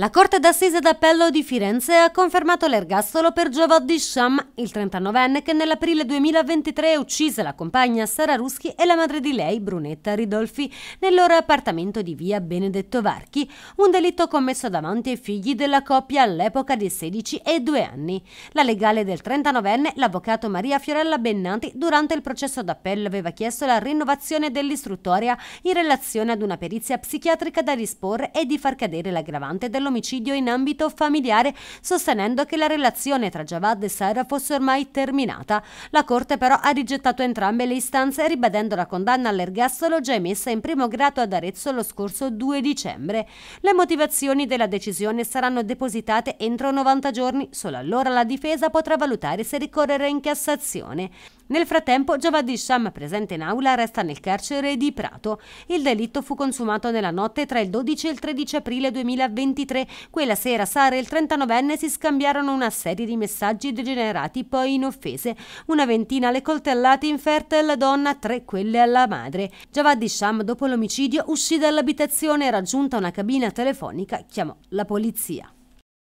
La Corte d'Assise d'Appello di Firenze ha confermato l'ergastolo per Giovanni Sham, il 39enne che nell'aprile 2023 uccise la compagna Sara Ruschi e la madre di lei, Brunetta Ridolfi, nel loro appartamento di via Benedetto Varchi, un delitto commesso davanti ai figli della coppia all'epoca di 16 e 2 anni. La legale del 39enne, l'avvocato Maria Fiorella Bennanti, durante il processo d'appello aveva chiesto la rinnovazione dell'istruttoria in relazione ad una perizia psichiatrica da disporre e di far cadere l'aggravante dello l'omicidio in ambito familiare, sostenendo che la relazione tra Javad e Sara fosse ormai terminata. La Corte però ha rigettato entrambe le istanze ribadendo la condanna all'ergastolo già emessa in primo grado ad Arezzo lo scorso 2 dicembre. Le motivazioni della decisione saranno depositate entro 90 giorni, solo allora la difesa potrà valutare se ricorrere in Cassazione. Nel frattempo Giovadi Sham, presente in aula, resta nel carcere di Prato. Il delitto fu consumato nella notte tra il 12 e il 13 aprile 2023 Mentre quella sera Sara e il 39enne si scambiarono una serie di messaggi degenerati, poi in offese, una ventina le coltellate inferte alla donna, tre quelle alla madre. Javad Sham, dopo l'omicidio, uscì dall'abitazione e raggiunta una cabina telefonica, chiamò la polizia.